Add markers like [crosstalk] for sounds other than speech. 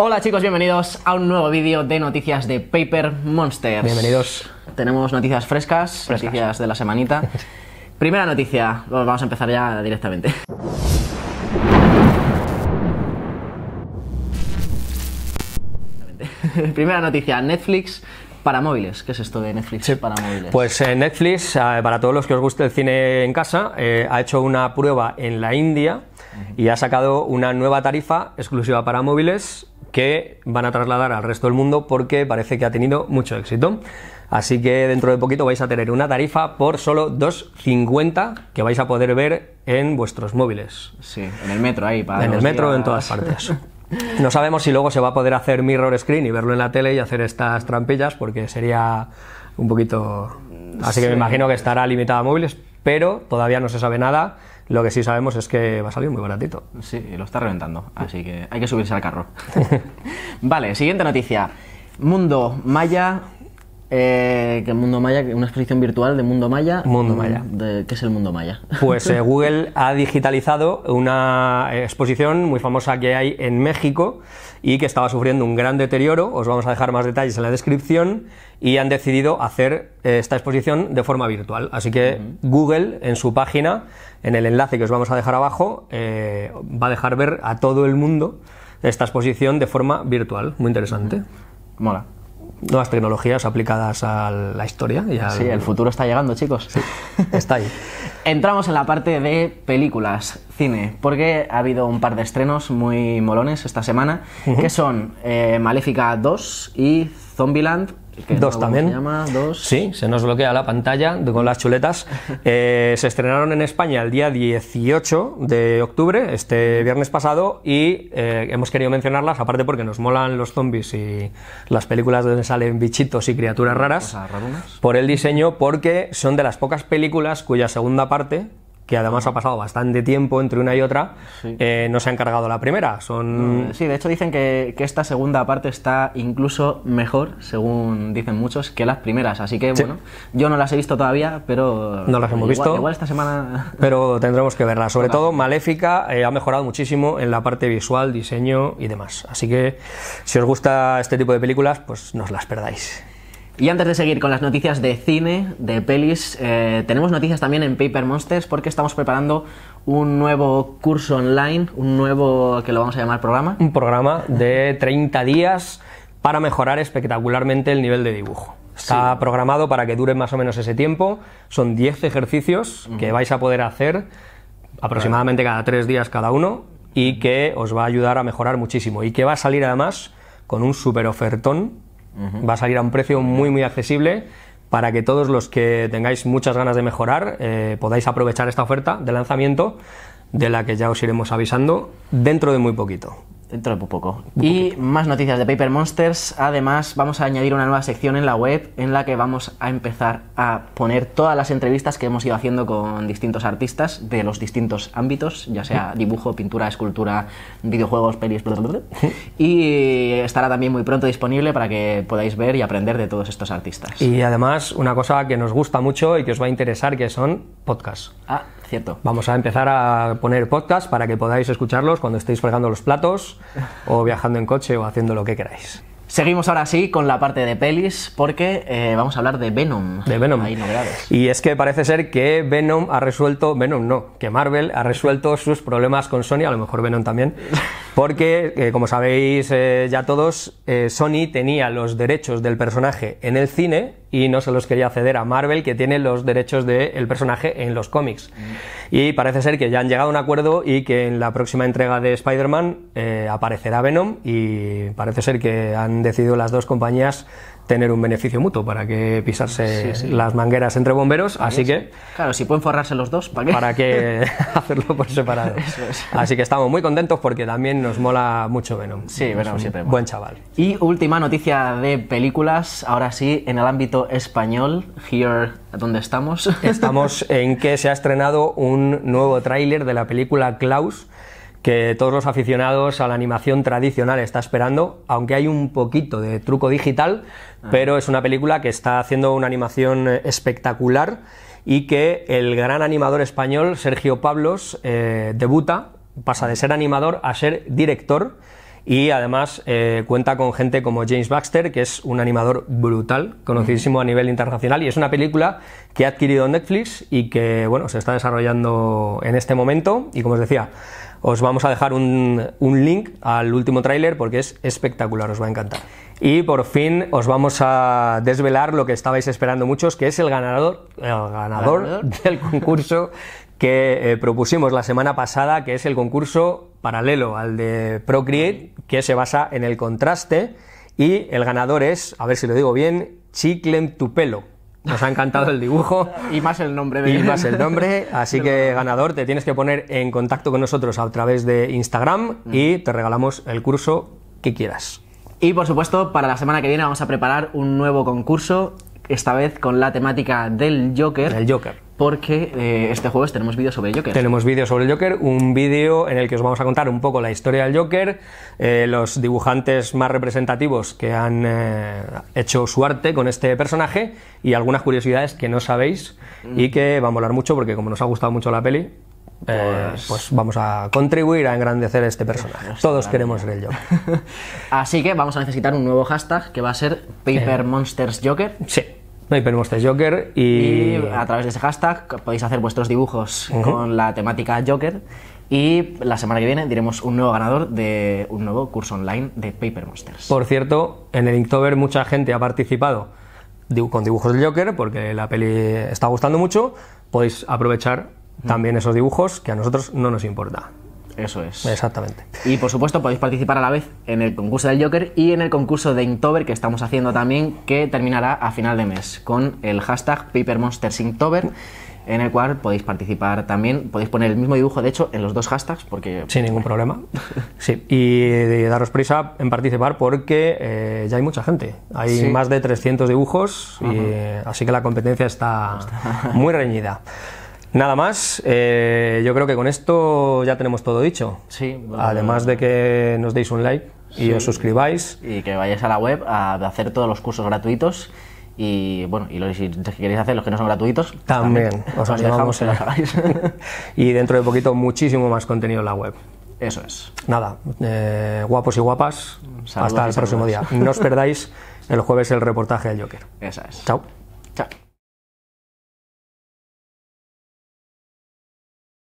Hola chicos, bienvenidos a un nuevo vídeo de noticias de Paper Monsters. Bienvenidos. Tenemos noticias frescas, noticias de la semanita. [laughs] Primera noticia, vamos a empezar ya directamente. [laughs] Primera noticia, Netflix para móviles. ¿Qué es esto de Netflix para móviles? Pues eh, Netflix, eh, para todos los que os guste el cine en casa, eh, ha hecho una prueba en la India y ha sacado una nueva tarifa exclusiva para móviles que van a trasladar al resto del mundo porque parece que ha tenido mucho éxito. Así que dentro de poquito vais a tener una tarifa por solo 2,50 que vais a poder ver en vuestros móviles. Sí, en el metro ahí, para. En el metro, en todas partes. No sabemos si luego se va a poder hacer mirror screen y verlo en la tele y hacer estas trampillas porque sería un poquito. Así que me imagino que estará limitada a móviles, pero todavía no se sabe nada lo que sí sabemos es que va a salir muy baratito. Sí, lo está reventando, así que hay que subirse al carro. [laughs] vale, siguiente noticia. Mundo Maya eh, el Mundo Maya, una exposición virtual de Mundo Maya. Mundo mm, Maya. ¿Qué es el Mundo Maya? Pues eh, [laughs] Google ha digitalizado una eh, exposición muy famosa que hay en México y que estaba sufriendo un gran deterioro. Os vamos a dejar más detalles en la descripción y han decidido hacer eh, esta exposición de forma virtual. Así que Google en su página, en el enlace que os vamos a dejar abajo, va a dejar ver a todo el mundo esta exposición de forma virtual. Muy interesante. Mola nuevas tecnologías aplicadas a la historia. Y Sí, el futuro está llegando, chicos. está ahí. [laughs] Entramos en la parte de películas, cine, porque ha habido un par de estrenos muy molones esta semana, que son eh, Maléfica 2 y Zombieland Dos también. Sí, se nos bloquea la pantalla con las chuletas. [laughs] Eh, se estrenaron en España el día 18 de octubre, este viernes pasado, y eh, hemos querido mencionarlas, aparte porque nos molan los zombies y las películas donde salen bichitos y criaturas raras. Por el diseño, porque son de las pocas películas cuya segunda parte que además ha pasado bastante tiempo entre una y otra, eh, no se ha encargado la primera. Mm, sí, de hecho dicen que, esta segunda parte está incluso mejor, según dicen muchos, que las primeras. Así que bueno, yo no las he visto todavía, pero... No las hemos visto. Igual esta semana... [laughs] Pero tendremos que verlas. Sobre todo, Maléfica eh, ha mejorado muchísimo en la parte visual, diseño y demás. Así que si os gusta este tipo de películas, pues no las perdáis. Y antes de seguir con las noticias de cine, de pelis, eh, tenemos noticias también en Paper Monsters porque estamos preparando un nuevo curso online, un nuevo que lo vamos a llamar programa. Un programa de 30 días para mejorar espectacularmente el nivel de dibujo. Está programado para que dure más o menos ese tiempo. Son 10 ejercicios que vais a poder hacer aproximadamente cada 3 días cada uno y que os va a ayudar a mejorar muchísimo y que va a salir además con un super ofertón Va a salir a un precio muy, muy accesible para que todos los que tengáis muchas ganas de mejorar eh, podáis aprovechar esta oferta de lanzamiento de la que ya os iremos avisando dentro de muy poquito. Dentro de poco. y más noticias de Paper Monsters. Además, vamos a añadir una nueva sección en la web en la que vamos a empezar a poner todas las entrevistas que hemos ido haciendo con distintos artistas de los distintos ámbitos, ya sea [laughs] dibujo, pintura, escultura, videojuegos, pelis, Y estará también muy pronto disponible para que podáis ver y aprender de todos estos artistas. Y además, una cosa que nos gusta mucho y que os va a interesar, que son podcasts. Ah, Vamos a empezar a poner podcast para que podáis escucharlos cuando estéis fregando los platos o viajando en coche o haciendo lo que queráis. Seguimos ahora sí con la parte de pelis porque eh, vamos a hablar de Venom. De Venom. Y es que parece ser que Venom ha resuelto, Venom no, que Marvel ha resuelto sus problemas con Sony, a lo mejor Venom también. Porque, eh, como sabéis eh, ya todos, eh, Sony tenía los derechos del personaje en el cine y no se los quería ceder a Marvel, que tiene los derechos del personaje en los cómics. Y parece ser que ya han llegado a un acuerdo y que en la próxima entrega de Spider-Man aparecerá Venom y parece ser que han decidido las dos compañías tener un beneficio mutuo para que pisarse las mangueras entre bomberos, así que... Claro, si pueden forrarse los dos, ¿para qué? Para que [laughs] [laughs] hacerlo por separado. Así que estamos muy contentos porque también nos mola mucho Venom. Sí, Venom siempre. Buen chaval. Y última noticia de películas, ahora sí, en el ámbito español, Here, donde estamos. Estamos [laughs] en que se ha estrenado un nuevo tráiler de la película Klaus, que todos los aficionados a la animación tradicional está esperando, aunque hay un poquito de truco digital, ah. pero es una película que está haciendo una animación eh, espectacular y que el gran animador español Sergio Pablos eh, debuta, pasa de ser animador a ser director y además eh, cuenta con gente como James Baxter, que es un animador brutal, conocidísimo a nivel internacional, y es una película que ha adquirido Netflix y que bueno, se está desarrollando en este momento y como os decía, os vamos a dejar un, link al último tráiler porque es espectacular, os va a encantar. Y por fin os vamos a desvelar lo que estabais esperando muchos, que es el ganador, el ganador, [laughs] del concurso que eh, propusimos la semana pasada, que es el concurso paralelo al de Procreate, que se basa en el contraste. Y el ganador es, a ver si lo digo bien, Chiclem Tupelo nos ha encantado el dibujo. [laughs] y más el nombre. De y más el nombre. Así [laughs] que, ganador, te tienes que poner en contacto con nosotros a través de Instagram mm. y te regalamos el curso que quieras. Y por supuesto, para la semana que viene vamos a preparar un nuevo concurso, esta vez con la temática del Joker. El Joker porque eh, este jueves tenemos vídeos sobre el Joker. Tenemos vídeos sobre el Joker, un vídeo en el que os vamos a contar un poco la historia del Joker, eh, los dibujantes más representativos que han eh, hecho su arte con este personaje y algunas curiosidades que no sabéis y mm. que va a molar mucho porque como nos ha gustado mucho la peli, pues-, pues... vamos a contribuir a engrandecer este personaje. Todos queremos ver el Joker. [laughs] Así que vamos a necesitar un nuevo hashtag que va a ser Paper Monsters Joker. Sí. No, y Joker y... a través de ese hashtag podéis hacer vuestros dibujos con la temática Joker y la semana que viene diremos un nuevo ganador de un nuevo curso online de Paper Monsters. Por cierto, en el Inktober mucha gente ha participado con dibujos del Joker porque la peli está gustando mucho. Podéis aprovechar también esos dibujos que a nosotros no nos importa. Eso es. Exactamente. Y por supuesto podéis participar a la vez en el concurso del Joker y en el concurso de Inktober que estamos haciendo también, que terminará a final de mes con el hashtag PaperMonstersInktober en el cual podéis participar también. Podéis poner el mismo dibujo, de hecho, en los dos hashtags, porque... Sin ningún problema. [laughs] Sí, y eh, daros prisa en participar porque eh, ya hay mucha gente. Hay más de 300 dibujos, y, eh, así que la competencia está. muy reñida. Nada más, eh, yo creo que con esto ya tenemos todo dicho. Sí. Además de que nos deis un like y os suscribáis. Y que vayáis a la web a hacer todos los cursos gratuitos y bueno, y los que queréis hacer, los que no son gratuitos, también, os [laughs] eh. [laughs] y dentro de poquito muchísimo más contenido en la web. Eso es. Nada, eh, guapos y guapas, hasta el próximo día. No os [laughs] perdáis el jueves el reportaje del Joker. Eso es. Chao. Chao.